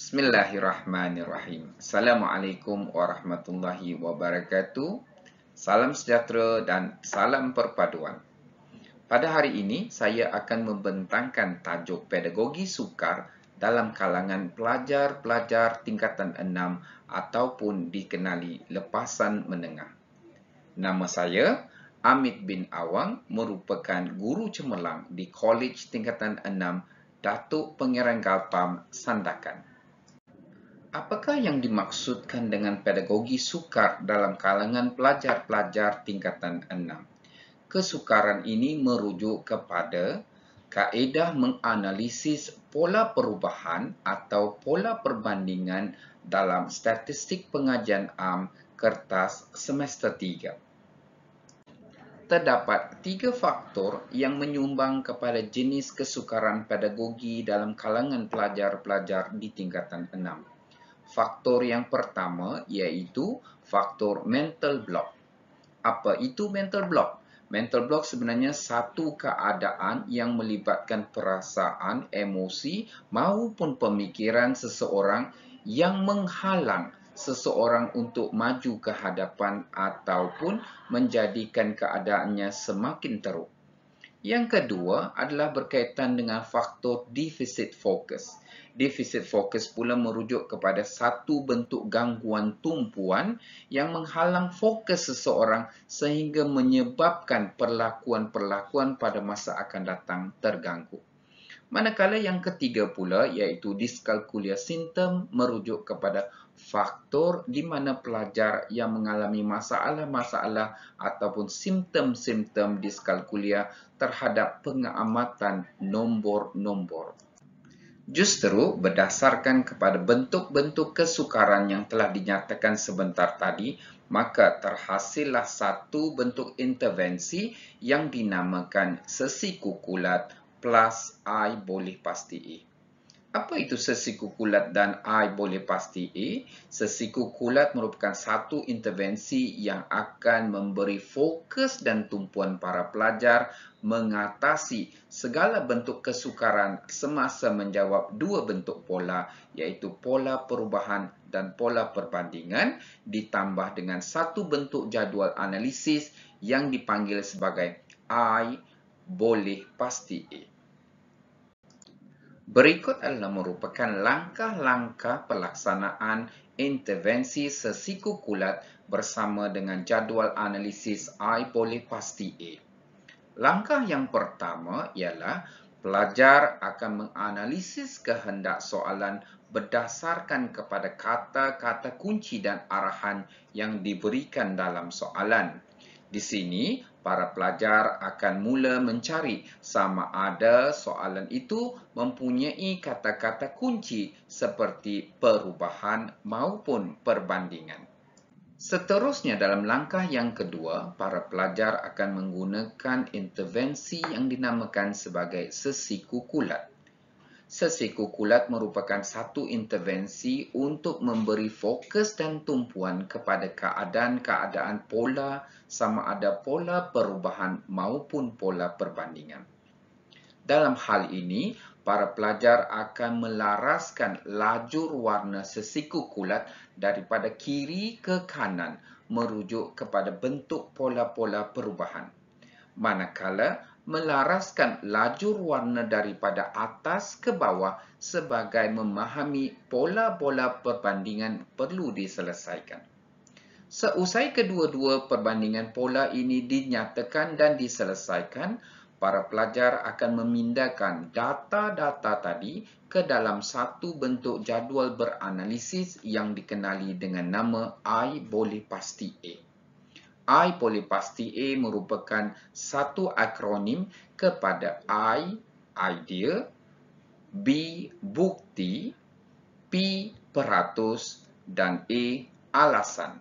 Bismillahirrahmanirrahim. Assalamualaikum warahmatullahi wabarakatuh. Salam sejahtera dan salam perpaduan. Pada hari ini, saya akan membentangkan tajuk pedagogi sukar dalam kalangan pelajar-pelajar tingkatan 6 ataupun dikenali lepasan menengah. Nama saya Amit bin Awang merupakan guru cemerlang di Kolej Tingkatan 6 Datuk Pengerang Galpam Sandakan apakah yang dimaksudkan dengan pedagogi sukar dalam kalangan pelajar-pelajar tingkatan 6? Kesukaran ini merujuk kepada kaedah menganalisis pola perubahan atau pola perbandingan dalam statistik pengajian am kertas semester 3. Terdapat tiga faktor yang menyumbang kepada jenis kesukaran pedagogi dalam kalangan pelajar-pelajar di tingkatan 6 faktor yang pertama iaitu faktor mental block. Apa itu mental block? Mental block sebenarnya satu keadaan yang melibatkan perasaan, emosi maupun pemikiran seseorang yang menghalang seseorang untuk maju ke hadapan ataupun menjadikan keadaannya semakin teruk. Yang kedua adalah berkaitan dengan faktor deficit focus. Deficit focus pula merujuk kepada satu bentuk gangguan tumpuan yang menghalang fokus seseorang sehingga menyebabkan perlakuan-perlakuan pada masa akan datang terganggu. Manakala yang ketiga pula iaitu diskalkulia sintem merujuk kepada faktor di mana pelajar yang mengalami masalah-masalah ataupun simptom-simptom diskalkulia terhadap pengamatan nombor-nombor. Justeru berdasarkan kepada bentuk-bentuk kesukaran yang telah dinyatakan sebentar tadi, maka terhasillah satu bentuk intervensi yang dinamakan sesi kukulat plus I boleh pasti A. Apa itu sesiku kulat dan I boleh pasti A? Sesiku kulat merupakan satu intervensi yang akan memberi fokus dan tumpuan para pelajar mengatasi segala bentuk kesukaran semasa menjawab dua bentuk pola iaitu pola perubahan dan pola perbandingan ditambah dengan satu bentuk jadual analisis yang dipanggil sebagai I boleh pasti A. Berikut adalah merupakan langkah-langkah pelaksanaan intervensi sesiku kulat bersama dengan jadual analisis I boleh pasti A. Langkah yang pertama ialah pelajar akan menganalisis kehendak soalan berdasarkan kepada kata-kata kunci dan arahan yang diberikan dalam soalan. Di sini, para pelajar akan mula mencari sama ada soalan itu mempunyai kata-kata kunci seperti perubahan maupun perbandingan. Seterusnya dalam langkah yang kedua, para pelajar akan menggunakan intervensi yang dinamakan sebagai sesiku kulat. Sesiku Kulat merupakan satu intervensi untuk memberi fokus dan tumpuan kepada keadaan-keadaan pola sama ada pola perubahan maupun pola perbandingan. Dalam hal ini, para pelajar akan melaraskan lajur warna sesiku kulat daripada kiri ke kanan merujuk kepada bentuk pola-pola perubahan. Manakala, melaraskan lajur warna daripada atas ke bawah sebagai memahami pola-pola perbandingan perlu diselesaikan. Seusai kedua-dua perbandingan pola ini dinyatakan dan diselesaikan, para pelajar akan memindahkan data-data tadi ke dalam satu bentuk jadual beranalisis yang dikenali dengan nama I boleh pasti A. I polipasti A merupakan satu akronim kepada I idea, B bukti, P peratus dan A alasan.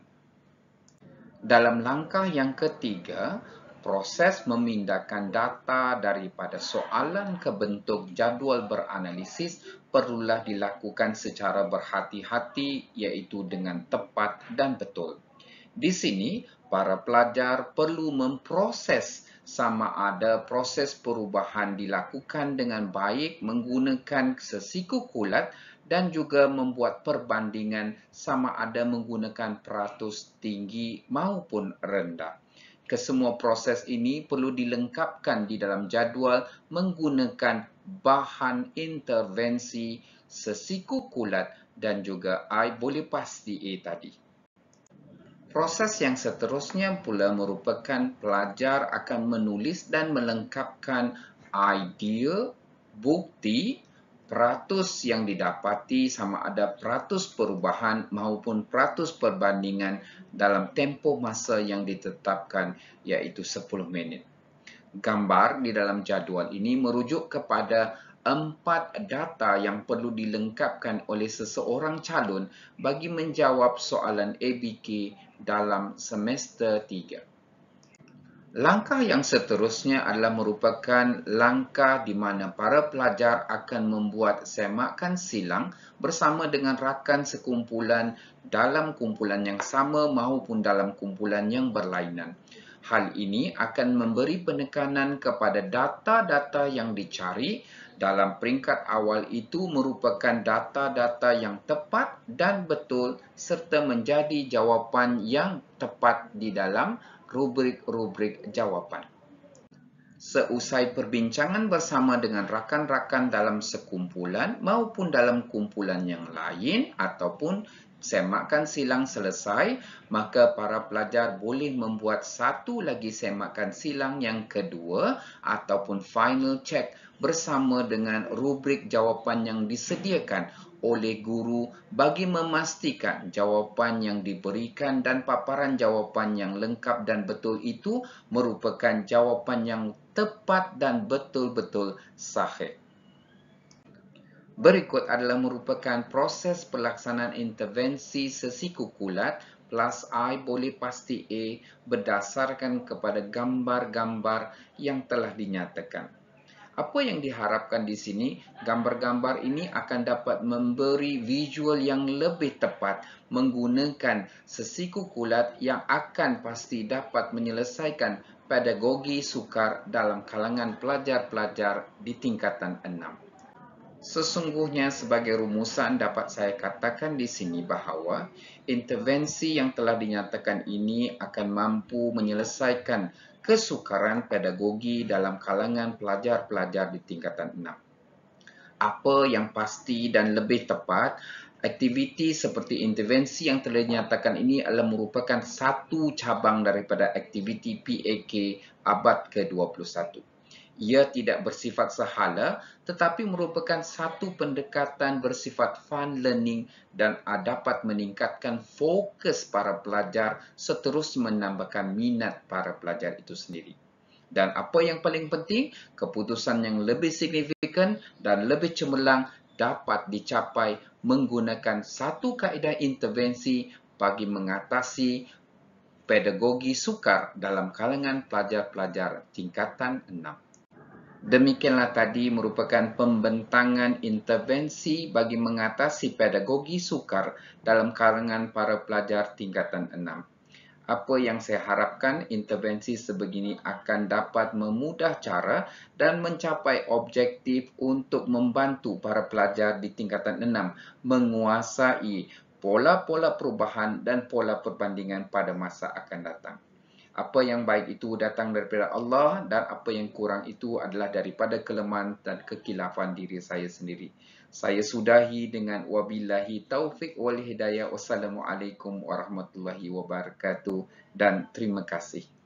Dalam langkah yang ketiga, proses memindahkan data daripada soalan ke bentuk jadual beranalisis perlulah dilakukan secara berhati-hati iaitu dengan tepat dan betul. Di sini, para pelajar perlu memproses sama ada proses perubahan dilakukan dengan baik menggunakan sesiku kulat dan juga membuat perbandingan sama ada menggunakan peratus tinggi maupun rendah. Kesemua proses ini perlu dilengkapkan di dalam jadual menggunakan bahan intervensi sesiku kulat dan juga I boleh pasti A tadi. Proses yang seterusnya pula merupakan pelajar akan menulis dan melengkapkan idea, bukti, peratus yang didapati sama ada peratus perubahan maupun peratus perbandingan dalam tempoh masa yang ditetapkan iaitu 10 minit. Gambar di dalam jadual ini merujuk kepada empat data yang perlu dilengkapkan oleh seseorang calon bagi menjawab soalan ABK dalam semester tiga. Langkah yang seterusnya adalah merupakan langkah di mana para pelajar akan membuat semakan silang bersama dengan rakan sekumpulan dalam kumpulan yang sama maupun dalam kumpulan yang berlainan. Hal ini akan memberi penekanan kepada data-data yang dicari dalam peringkat awal itu merupakan data-data yang tepat dan betul serta menjadi jawapan yang tepat di dalam rubrik-rubrik jawapan. Seusai perbincangan bersama dengan rakan-rakan dalam sekumpulan maupun dalam kumpulan yang lain ataupun semakan silang selesai, maka para pelajar boleh membuat satu lagi semakan silang yang kedua ataupun final check bersama dengan rubrik jawapan yang disediakan oleh guru bagi memastikan jawapan yang diberikan dan paparan jawapan yang lengkap dan betul itu merupakan jawapan yang tepat dan betul-betul sahih. Berikut adalah merupakan proses pelaksanaan intervensi sesiku kulat plus I boleh pasti A berdasarkan kepada gambar-gambar yang telah dinyatakan. Apa yang diharapkan di sini, gambar-gambar ini akan dapat memberi visual yang lebih tepat menggunakan sesiku kulat yang akan pasti dapat menyelesaikan pedagogi sukar dalam kalangan pelajar-pelajar di tingkatan 6. Sesungguhnya sebagai rumusan dapat saya katakan di sini bahawa intervensi yang telah dinyatakan ini akan mampu menyelesaikan kesukaran pedagogi dalam kalangan pelajar-pelajar di tingkatan 6. Apa yang pasti dan lebih tepat, aktiviti seperti intervensi yang telah dinyatakan ini adalah merupakan satu cabang daripada aktiviti PAK abad ke-21 ia tidak bersifat sehala tetapi merupakan satu pendekatan bersifat fun learning dan dapat meningkatkan fokus para pelajar seterus menambahkan minat para pelajar itu sendiri. Dan apa yang paling penting, keputusan yang lebih signifikan dan lebih cemerlang dapat dicapai menggunakan satu kaedah intervensi bagi mengatasi pedagogi sukar dalam kalangan pelajar-pelajar tingkatan 6. Demikianlah tadi merupakan pembentangan intervensi bagi mengatasi pedagogi sukar dalam kalangan para pelajar tingkatan 6. Apa yang saya harapkan intervensi sebegini akan dapat memudah cara dan mencapai objektif untuk membantu para pelajar di tingkatan 6 menguasai pola-pola perubahan dan pola perbandingan pada masa akan datang apa yang baik itu datang daripada Allah dan apa yang kurang itu adalah daripada kelemahan dan kekilafan diri saya sendiri. Saya sudahi dengan wabillahi taufik wal hidayah. Wassalamualaikum warahmatullahi wabarakatuh dan terima kasih.